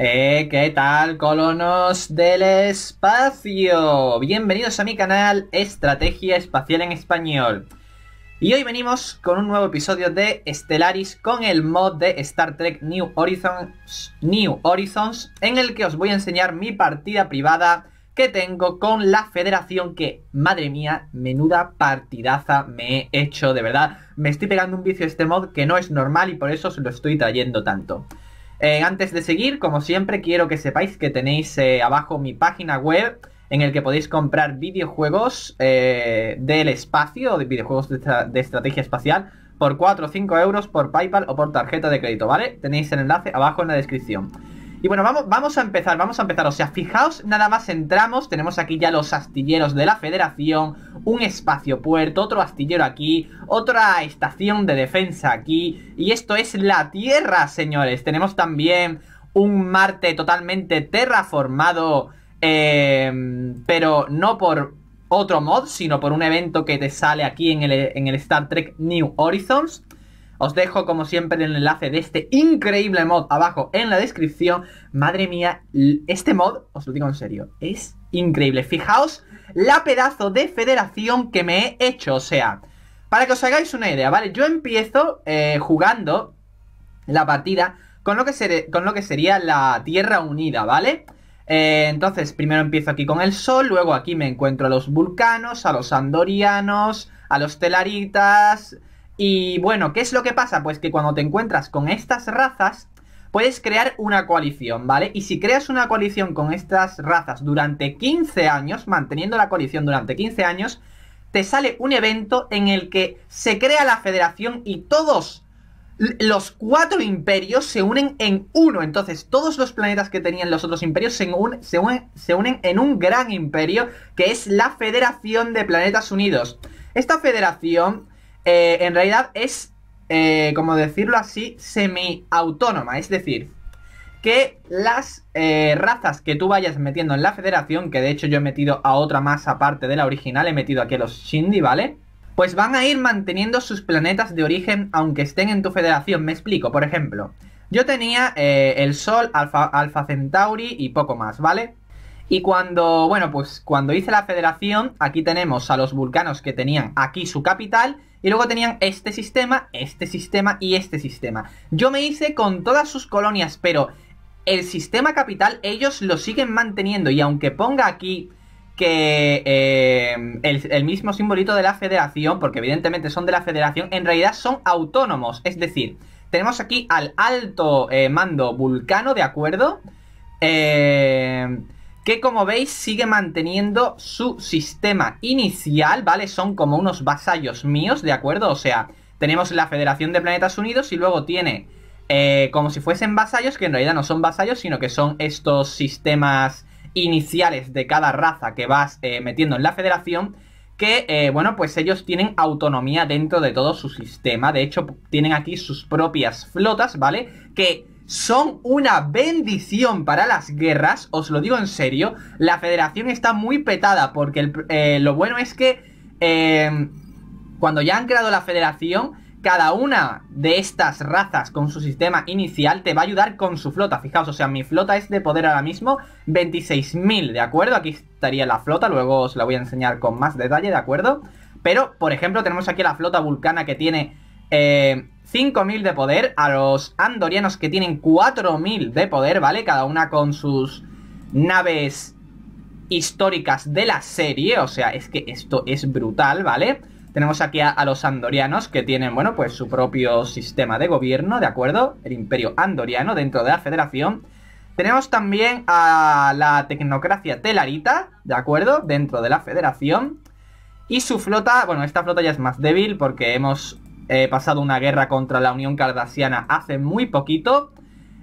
Eh, ¿Qué tal, colonos del espacio? Bienvenidos a mi canal Estrategia Espacial en Español. Y hoy venimos con un nuevo episodio de Stellaris con el mod de Star Trek New Horizons, New Horizons en el que os voy a enseñar mi partida privada que tengo con la federación que, madre mía, menuda partidaza me he hecho, de verdad. Me estoy pegando un vicio este mod que no es normal y por eso se lo estoy trayendo tanto. Eh, antes de seguir, como siempre, quiero que sepáis que tenéis eh, abajo mi página web en el que podéis comprar videojuegos eh, del espacio, de videojuegos de, de, estrategia espacial, por 4 o 5 euros por PayPal o por tarjeta de crédito, ¿vale? Tenéis el enlace abajo en la descripción. Y bueno, vamos, vamos a empezar, vamos a empezar. O sea, fijaos, nada más entramos, tenemos aquí ya los astilleros de la federación, un espacio puerto, otro astillero aquí, otra estación de defensa aquí. Y esto es la Tierra, señores. Tenemos también un Marte totalmente terraformado, eh, pero no por otro mod, sino por un evento que te sale aquí en el, en el Star Trek New Horizons. Os dejo como siempre el enlace de este increíble mod abajo en la descripción. Madre mía, este mod, os lo digo en serio, es increíble. Fijaos la pedazo de federación que me he hecho, o sea... Para que os hagáis una idea, ¿vale? Yo empiezo eh, jugando la partida con lo, que con lo que sería la Tierra Unida, ¿vale? Eh, entonces, primero empiezo aquí con el Sol, luego aquí me encuentro a los vulcanos, a los andorianos, a los telaritas, y bueno, ¿qué es lo que pasa? Pues que cuando te encuentras con estas razas, puedes crear una coalición, ¿vale? Y si creas una coalición con estas razas durante 15 años, manteniendo la coalición durante 15 años, te sale un evento en el que se crea la federación y todos los cuatro imperios se unen en uno. Entonces, todos los planetas que tenían los otros imperios se, unen, se unen en un gran imperio que es la Federación de Planetas Unidos. Esta federación eh, en realidad es, eh, como decirlo así, semi-autónoma. Es decir, que las eh, razas que tú vayas metiendo en la federación, que de hecho yo he metido a otra más aparte de la original, he metido aquí a los Shindy, ¿vale? Pues van a ir manteniendo sus planetas de origen aunque estén en tu federación. Me explico, por ejemplo, yo tenía el Sol, Alfa, Centauri y poco más, ¿vale? Y cuando, bueno, pues cuando hice la federación, aquí tenemos a los vulcanos que tenían aquí su capital y luego tenían este sistema, este sistema y este sistema. Yo me hice con todas sus colonias, pero el sistema capital ellos lo siguen manteniendo. Y aunque ponga aquí que eh, el, mismo simbolito de la federación, porque evidentemente son de la federación, en realidad son autónomos. Es decir, tenemos aquí al alto eh, mando vulcano, ¿de acuerdo? Eh que como veis sigue manteniendo su sistema inicial, ¿vale? Son como unos vasallos míos, ¿de acuerdo? O sea, tenemos la Federación de Planetas Unidos y luego tiene eh, como si fuesen vasallos, que en realidad no son vasallos, sino que son estos sistemas iniciales de cada raza que vas eh, metiendo en la Federación, que, eh, bueno, pues ellos tienen autonomía dentro de todo su sistema. De hecho, tienen aquí sus propias flotas, ¿vale? Que son una bendición para las guerras, os lo digo en serio. La federación está muy petada porque eh, lo bueno es que em, cuando ya han creado la federación, cada una de estas razas con su sistema inicial te va a ayudar con su flota. Fijaos, o sea, mi flota es de poder ahora mismo 26.000, ¿de acuerdo? Aquí estaría la flota, luego os la voy a enseñar con más detalle, ¿de acuerdo? Pero, por ejemplo, tenemos aquí la flota vulcana que tiene... Em, 5.000 de poder. A los andorianos que tienen 4.000 de poder, ¿vale? Cada una con sus naves históricas de la serie. O sea, es que esto es brutal, ¿vale? Tenemos aquí a, los andorianos que tienen, bueno, pues su propio sistema de gobierno, ¿de acuerdo? El imperio andoriano dentro de la federación. Tenemos también a la tecnocracia telarita, ¿de acuerdo? Dentro de la federación. Y su flota, bueno, esta flota ya es más débil porque hemos He pasado una guerra contra la Unión Cardasiana hace muy poquito.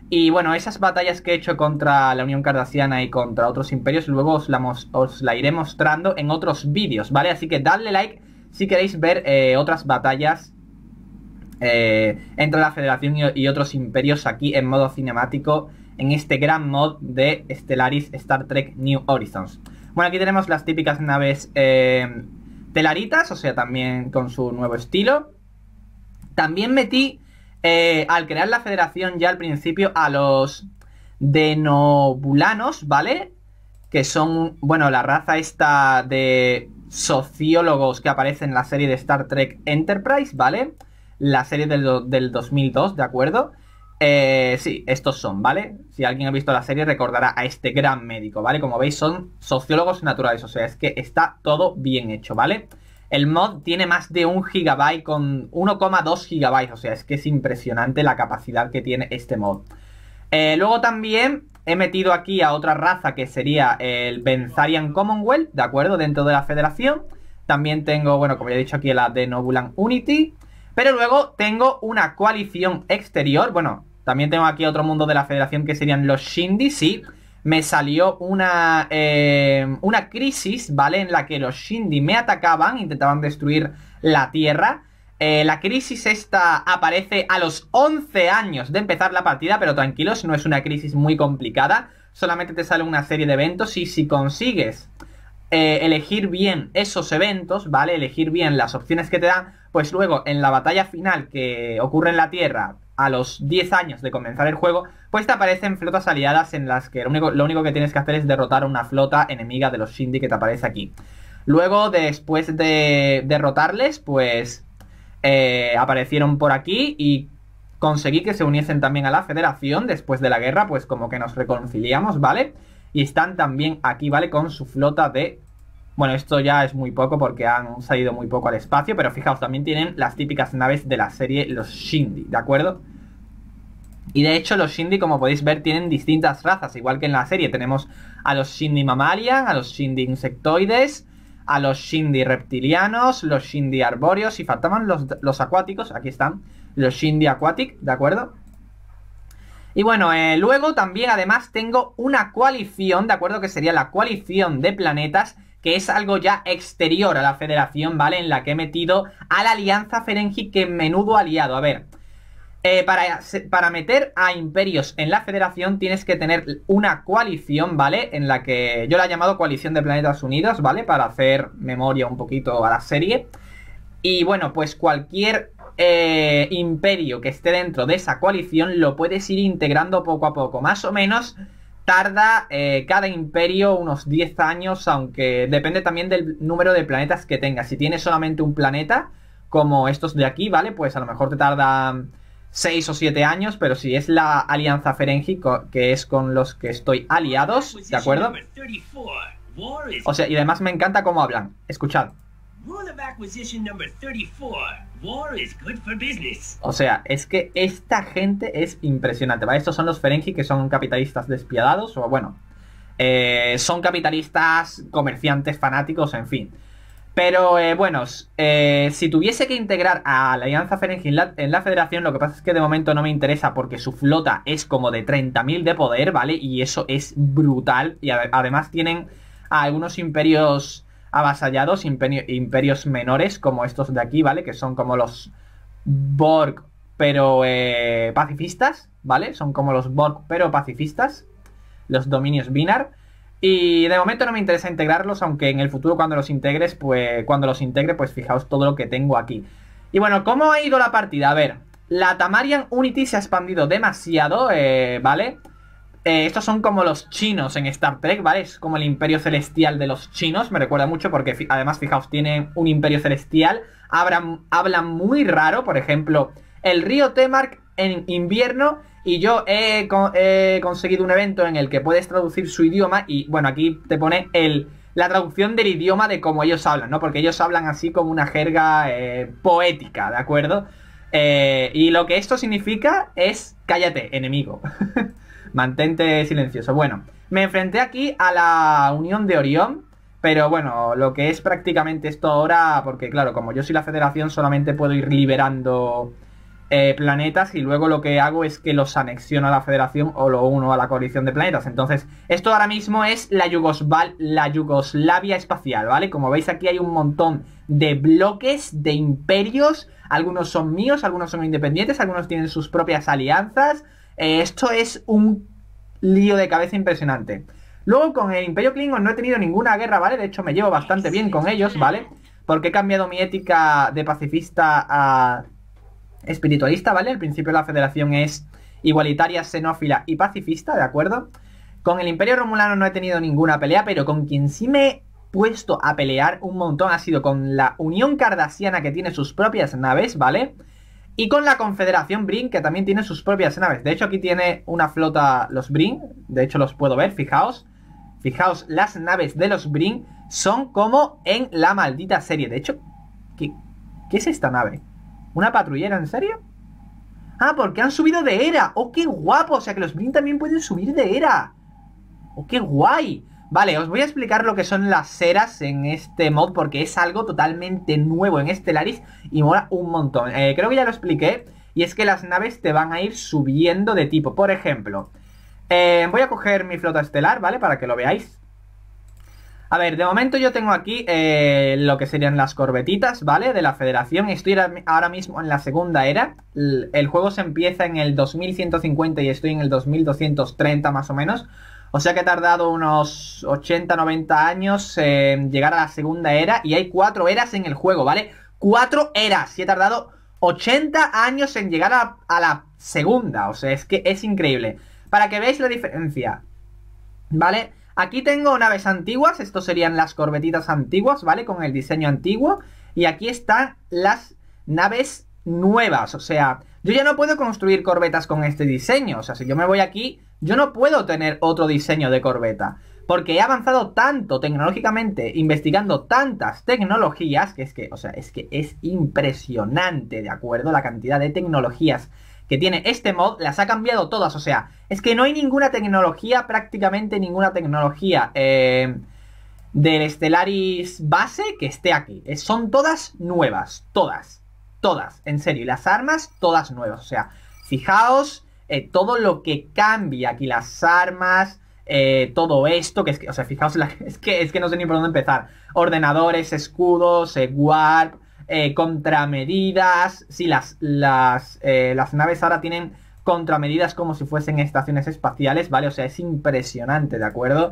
Y bueno, esas batallas que he hecho contra la Unión Cardasiana y contra otros imperios, luego os la, la iré mostrando en otros vídeos, ¿vale? Así que dadle like si queréis ver eh, otras batallas eh, entre la Federación y, otros imperios aquí en modo cinemático en este gran mod de Stellaris Star Trek New Horizons. Bueno, aquí tenemos las típicas naves eh, telaritas, o sea, también con su nuevo estilo. También metí, eh, al crear la federación ya al principio, a los denobulanos, ¿vale? Que son, bueno, la raza esta de sociólogos que aparece en la serie de Star Trek Enterprise, ¿vale? La serie del, 2002, ¿de acuerdo? Eh, sí, estos son, ¿vale? Si alguien ha visto la serie recordará a este gran médico, ¿vale? Como veis son sociólogos naturales, o sea, es que está todo bien hecho, ¿vale? vale el mod tiene más de un gigabyte con 1,2 gigabytes, o sea, es que es impresionante la capacidad que tiene este mod. Eh, luego también he metido aquí a otra raza que sería el Benzarian Commonwealth, ¿de acuerdo? Dentro de la federación. También tengo, bueno, como ya he dicho aquí, la de Nobulan Unity. Pero luego tengo una coalición exterior, bueno, también tengo aquí otro mundo de la federación que serían los Shindy. sí me salió una, eh, una crisis, ¿vale? En la que los Shindi me atacaban, intentaban destruir la Tierra. Eh, la crisis esta aparece a los 11 años de empezar la partida, pero tranquilos, no es una crisis muy complicada. Solamente te sale una serie de eventos y si consigues eh, elegir bien esos eventos, ¿vale? Elegir bien las opciones que te dan, pues luego en la batalla final que ocurre en la Tierra, a los 10 años de comenzar el juego, pues te aparecen flotas aliadas en las que lo único, único que tienes que hacer es derrotar a una flota enemiga de los Shindy que te aparece aquí. Luego, después de derrotarles, pues eh, aparecieron por aquí y conseguí que se uniesen también a la federación después de la guerra, pues como que nos reconciliamos, ¿vale? Y están también aquí, ¿vale? Con su flota de bueno, esto ya es muy poco porque han salido muy poco al espacio, pero fijaos, también tienen las típicas naves de la serie los Shindy, ¿de acuerdo? Y de hecho los Shindy, como podéis ver, tienen distintas razas, igual que en la serie. Tenemos a los Shindy mamalia a los Shindy insectoides, a los Shindy reptilianos, los Shindy arbóreos y faltaban los, acuáticos, aquí están, los Shindy aquatic, ¿de acuerdo? Y bueno, eh, luego también además tengo una coalición, ¿de acuerdo? Que sería la coalición de planetas que es algo ya exterior a la federación, ¿vale? En la que he metido a la Alianza Ferengi, que menudo aliado. A ver, eh, para, meter a imperios en la federación tienes que tener una coalición, ¿vale? En la que yo la he llamado coalición de planetas unidos, ¿vale? Para hacer memoria un poquito a la serie. Y bueno, pues cualquier eh, imperio que esté dentro de esa coalición lo puedes ir integrando poco a poco. Más o menos tarda eh, cada imperio unos 10 años, aunque depende también del número de planetas que tenga. Si tienes solamente un planeta, como estos de aquí, ¿vale? Pues a lo mejor te tarda 6 mm, o 7 años, pero si es la Alianza Ferengi, que es con los que estoy aliados, ¿de acuerdo? O sea, y además me encanta cómo hablan. Escuchad. 34. War is good for business. O sea, es que esta gente es impresionante. ¿vale? Estos son los Ferengi que son capitalistas despiadados, o bueno, eh, son capitalistas, comerciantes, fanáticos, en fin. Pero eh, bueno, eh, si tuviese que integrar a la Alianza Ferengi en la, Federación, lo que pasa es que de momento no me interesa porque su flota es como de 30.000 de poder, ¿vale? Y eso es brutal. Y además tienen a algunos imperios avasallados, imperios menores como estos de aquí, ¿vale? Que son como los Borg, pero eh, pacifistas, ¿vale? Son como los Borg, pero pacifistas, los dominios Binar. Y de momento no me interesa integrarlos, aunque en el futuro cuando los integres, pues cuando los integre, pues fijaos todo lo que tengo aquí. Y bueno, ¿cómo ha ido la partida? A ver, la Tamarian Unity se ha expandido demasiado, eh, vale eh, estos son como los chinos en Star Trek, ¿vale? Es como el imperio celestial de los chinos, me recuerda mucho porque además, fijaos, tiene un imperio celestial, hablan, muy raro, por ejemplo, el río Temark en invierno y yo he, conseguido un evento en el que puedes traducir su idioma y bueno, aquí te pone la traducción del idioma de cómo ellos hablan, ¿no? Porque ellos hablan así como una jerga eh, poética, ¿de acuerdo? Eh, y lo que esto significa es cállate, enemigo. mantente silencioso. Bueno, me enfrenté aquí a la Unión de Orión, pero bueno, lo que es prácticamente esto ahora, porque claro, como yo soy la federación, solamente puedo ir liberando eh, planetas y luego lo que hago es que los anexiono a la federación o lo uno a la coalición de planetas. Entonces, esto ahora mismo es la, la Yugoslavia espacial, ¿vale? Como veis aquí hay un montón de bloques, de imperios, algunos son míos, algunos son independientes, algunos tienen sus propias alianzas, eh, esto es un lío de cabeza impresionante. Luego con el Imperio Klingon no he tenido ninguna guerra, ¿vale? De hecho me llevo bastante bien con ellos, ¿vale? Porque he cambiado mi ética de pacifista a espiritualista, ¿vale? Al principio la federación es igualitaria, xenófila y pacifista, ¿de acuerdo? Con el Imperio Romulano no he tenido ninguna pelea, pero con quien sí me he puesto a pelear un montón ha sido con la Unión Cardasiana que tiene sus propias naves, ¿vale? vale y con la Confederación Brin, que también tiene sus propias naves. De hecho, aquí tiene una flota los Brin. De hecho, los puedo ver, fijaos. Fijaos, las naves de los Brin son como en la maldita serie. De hecho, ¿qué, es esta nave? ¿Una patrullera, en serio? Ah, porque han subido de era. ¡Oh, qué guapo! O sea que los Brin también pueden subir de era. ¡Oh, qué guay! Vale, os voy a explicar lo que son las ceras en este mod porque es algo totalmente nuevo en Stellaris y mola un montón. Eh, creo que ya lo expliqué y es que las naves te van a ir subiendo de tipo. Por ejemplo, eh, voy a coger mi flota estelar, ¿vale? Para que lo veáis. A ver, de momento yo tengo aquí eh, lo que serían las corbetitas, ¿vale? De la Federación. Estoy ahora mismo en la segunda era. El juego se empieza en el 2150 y estoy en el 2230 más o menos. O sea que ha tardado unos 80, 90 años en llegar a la segunda era. Y hay cuatro eras en el juego, ¿vale? Cuatro eras. Y he tardado 80 años en llegar a, a la segunda. O sea, es que es increíble. Para que veáis la diferencia. ¿Vale? Aquí tengo naves antiguas. Estos serían las corbetitas antiguas, ¿vale? Con el diseño antiguo. Y aquí están las naves nuevas. O sea, yo ya no puedo construir corbetas con este diseño. O sea, si yo me voy aquí yo no puedo tener otro diseño de corbeta. Porque he avanzado tanto tecnológicamente, investigando tantas tecnologías, que es que, o sea, es que es impresionante, ¿de acuerdo? La cantidad de tecnologías que tiene este mod, las ha cambiado todas, o sea, es que no hay ninguna tecnología, prácticamente ninguna tecnología eh, del Stellaris base que esté aquí. son todas nuevas, todas, todas, en serio. Y las armas, todas nuevas, o sea, fijaos eh, todo lo que cambia aquí, las armas, eh, todo esto, que es que, o sea, fijaos, es, que, es que no sé ni por dónde empezar. Ordenadores, escudos, eh, warp, eh, contramedidas. Sí, las, las, naves ahora tienen contramedidas como si fuesen estaciones espaciales, ¿vale? O sea, es impresionante, ¿de acuerdo?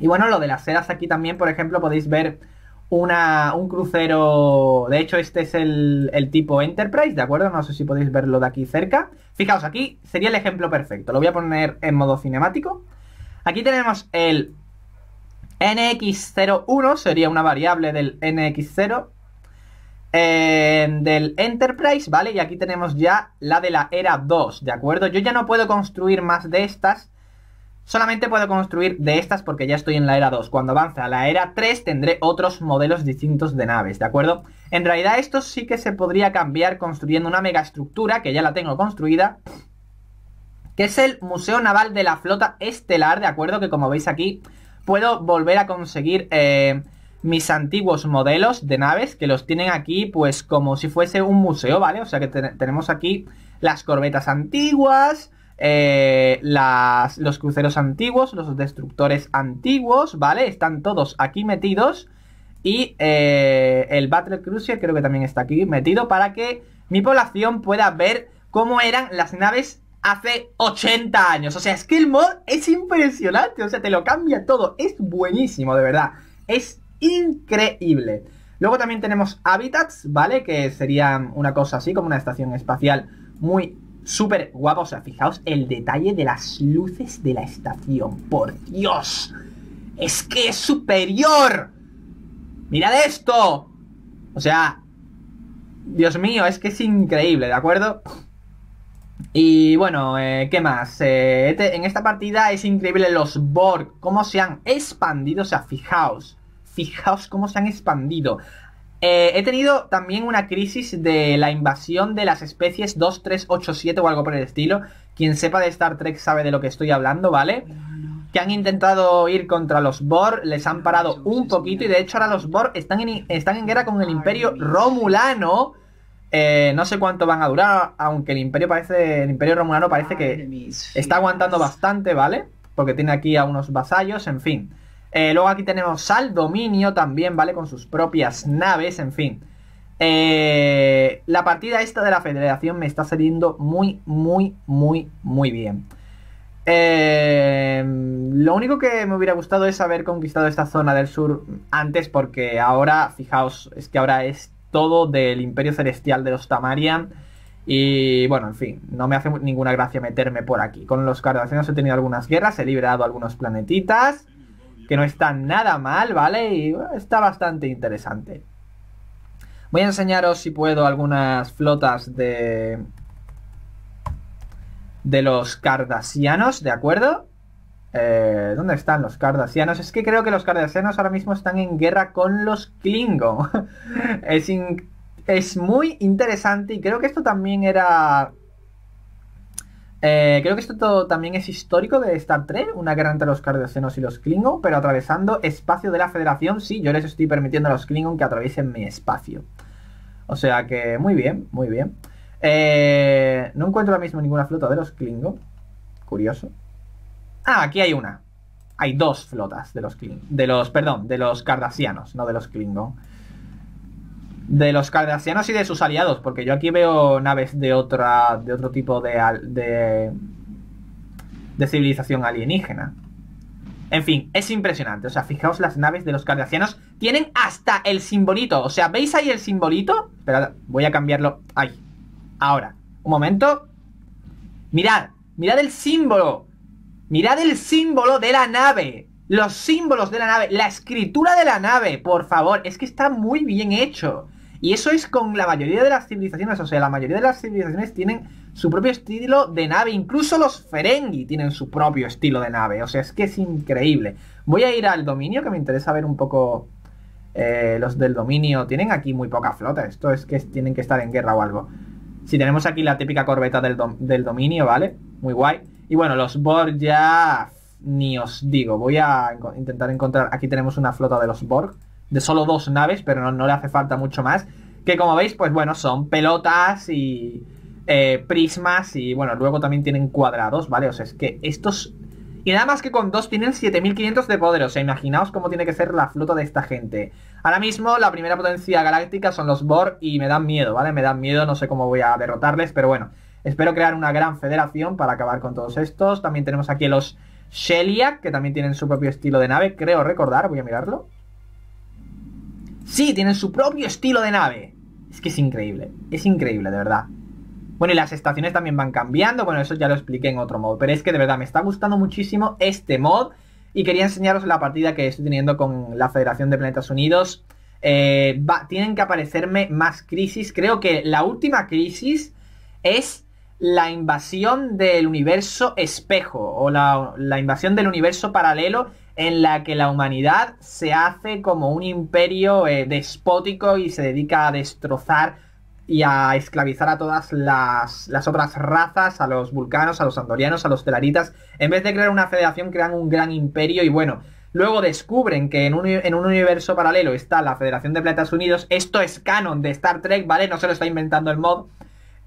y bueno, lo de las sedas aquí también, por ejemplo, podéis ver una, un crucero, de hecho este es el, tipo Enterprise, ¿de acuerdo? No sé si podéis verlo de aquí cerca. Fijaos, aquí sería el ejemplo perfecto, lo voy a poner en modo cinemático. Aquí tenemos el NX01, sería una variable del NX0, eh, del Enterprise, ¿vale? Y aquí tenemos ya la de la era 2, ¿de acuerdo? Yo ya no puedo construir más de estas Solamente puedo construir de estas porque ya estoy en la era 2. Cuando avance a la era 3 tendré otros modelos distintos de naves, ¿de acuerdo? En realidad esto sí que se podría cambiar construyendo una megaestructura, que ya la tengo construida, que es el Museo Naval de la Flota Estelar, ¿de acuerdo? Que como veis aquí puedo volver a conseguir eh, mis antiguos modelos de naves, que los tienen aquí pues como si fuese un museo, ¿vale? O sea que tenemos aquí las corbetas antiguas... Eh, las, los cruceros antiguos, los destructores antiguos, ¿vale? Están todos aquí metidos. Y eh, el Battle Cruiser creo que también está aquí metido para que mi población pueda ver cómo eran las naves hace 80 años. O sea, es que el mod es impresionante. O sea, te lo cambia todo. Es buenísimo, de verdad. Es increíble. Luego también tenemos Habitats ¿vale? Que serían una cosa así, como una estación espacial muy súper guapo, O sea, fijaos el detalle de las luces de la estación. Por Dios. Es que es superior. Mirad esto. O sea, Dios mío, es que es increíble, ¿de acuerdo? Y bueno, eh, ¿qué más? Eh, este, en esta partida es increíble los Borg, cómo se han expandido, o sea, fijaos, fijaos cómo se han expandido. Eh, he tenido también una crisis de la invasión de las especies 2387 o algo por el estilo. Quien sepa de Star Trek sabe de lo que estoy hablando, ¿vale? Que han intentado ir contra los Bor, les han parado un poquito y de hecho ahora los Bor están en, guerra con el Imperio Romulano. Eh, no sé cuánto van a durar, aunque el Imperio parece, el Imperio Romulano parece que está aguantando bastante, ¿vale? Porque tiene aquí a unos vasallos, en fin. Eh, luego aquí tenemos al dominio también, ¿vale? Con sus propias naves, en fin. Eh, la partida esta de la federación me está saliendo muy, muy, muy, muy bien. Eh, lo único que me hubiera gustado es haber conquistado esta zona del sur antes porque ahora, fijaos, es que ahora es todo del imperio celestial de los Tamarian. Y bueno, en fin, no me hace ninguna gracia meterme por aquí. Con los cardacianos he tenido algunas guerras, he liberado algunos planetitas que no está nada mal, ¿vale? Y está bastante interesante. Voy a enseñaros, si puedo, algunas flotas de... De los cardasianos, ¿de acuerdo? Eh, ¿Dónde están los cardasianos? Es que creo que los cardasianos ahora mismo están en guerra con los Klingon. es, es muy interesante y creo que esto también era eh, creo que esto también es histórico de Star Trek, una guerra entre los cardasianos y los Klingon, pero atravesando espacio de la Federación, sí, yo les estoy permitiendo a los Klingon que atraviesen mi espacio. O sea que muy bien, muy bien. Eh, no encuentro ahora mismo ninguna flota de los Klingon. Curioso. Ah, aquí hay una. Hay dos flotas de los Klingon. De los, perdón, de los cardasianos, no de los Klingon de los cardasianos y de sus aliados, porque yo aquí veo naves de otra de otro tipo de de, de civilización alienígena. En fin, es impresionante. O sea, fijaos las naves de los cardasianos Tienen hasta el simbolito. O sea, ¿veis ahí el simbolito? pero voy a cambiarlo. Ahí. Ahora. Un momento. Mirad. Mirad el símbolo. Mirad el símbolo de la nave. Los símbolos de la nave. La escritura de la nave. Por favor. Es que está muy bien hecho. Y eso es con la mayoría de las civilizaciones, o sea, la mayoría de las civilizaciones tienen su propio estilo de nave, incluso los Ferengi tienen su propio estilo de nave, o sea, es que es increíble. Voy a ir al dominio, que me interesa ver un poco eh, los del dominio. Tienen aquí muy poca flota, esto es que tienen que estar en guerra o algo. Si tenemos aquí la típica corbeta del, del dominio, ¿vale? Muy guay. Y bueno, los Borg ya ni os digo, voy a intentar encontrar, aquí tenemos una flota de los Borg de solo dos naves, pero no, le hace falta mucho más. Que como veis, pues bueno, son pelotas y eh, prismas y bueno, luego también tienen cuadrados, ¿vale? O sea, es que estos... Y nada más que con dos tienen 7500 de poder, o sea, imaginaos cómo tiene que ser la flota de esta gente. Ahora mismo la primera potencia galáctica son los Borg y me dan miedo, ¿vale? Me dan miedo, no sé cómo voy a derrotarles, pero bueno. Espero crear una gran federación para acabar con todos estos. También tenemos aquí los Shelia, que también tienen su propio estilo de nave, creo recordar, voy a mirarlo. Sí, tienen su propio estilo de nave. Es que es increíble, es increíble, de verdad. Bueno, y las estaciones también van cambiando, bueno, eso ya lo expliqué en otro modo. pero es que de verdad me está gustando muchísimo este mod y quería enseñaros la partida que estoy teniendo con la Federación de Planetas Unidos. Eh, tienen que aparecerme más crisis, creo que la última crisis es la invasión del universo espejo o la invasión del universo paralelo en la que la humanidad se hace como un imperio eh, despótico y se dedica a destrozar y a esclavizar a todas las, otras razas, a los vulcanos, a los andorianos, a los telaritas. En vez de crear una federación, crean un gran imperio y bueno, luego descubren que en un, en un universo paralelo está la Federación de Planetas Unidos. Esto es canon de Star Trek, ¿vale? No se lo está inventando el mod.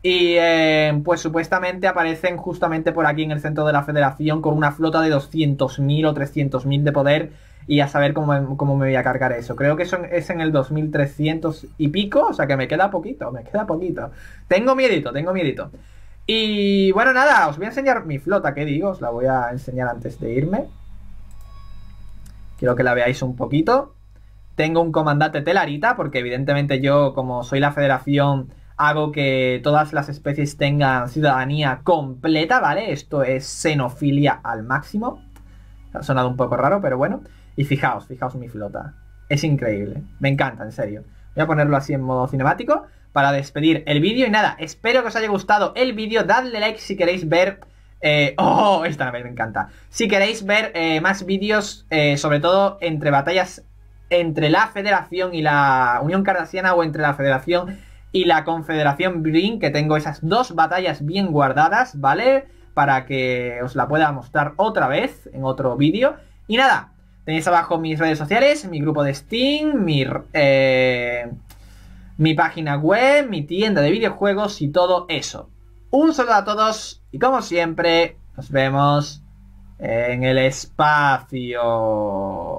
Y eh, pues supuestamente aparecen justamente por aquí en el centro de la federación con una flota de 200.000 o 300.000 de poder y a saber cómo, me voy a cargar eso. Creo que son, es en el 2300 y pico, o sea que me queda poquito, me queda poquito. Tengo miedito, tengo miedito. Y bueno, nada, os voy a enseñar mi flota, que digo, os la voy a enseñar antes de irme. Quiero que la veáis un poquito. Tengo un comandante telarita, porque evidentemente yo, como soy la federación hago que todas las especies tengan ciudadanía completa, ¿vale? Esto es xenofilia al máximo. Ha sonado un poco raro, pero bueno. Y fijaos, fijaos mi flota. Es increíble. Me encanta, en serio. Voy a ponerlo así en modo cinemático para despedir el vídeo. Y nada, espero que os haya gustado el vídeo. Dadle like si queréis ver... Eh, ¡Oh! Esta vez me encanta. Si queréis ver eh, más vídeos, eh, sobre todo entre batallas entre la Federación y la Unión Cardasiana o entre la Federación y la Confederación Brin, que tengo esas dos batallas bien guardadas, ¿vale? Para que os la pueda mostrar otra vez en otro vídeo. Y nada, tenéis abajo mis redes sociales, mi grupo de Steam, mi, eh, mi página web, mi tienda de videojuegos y todo eso. Un saludo a todos y como siempre, nos vemos en el espacio.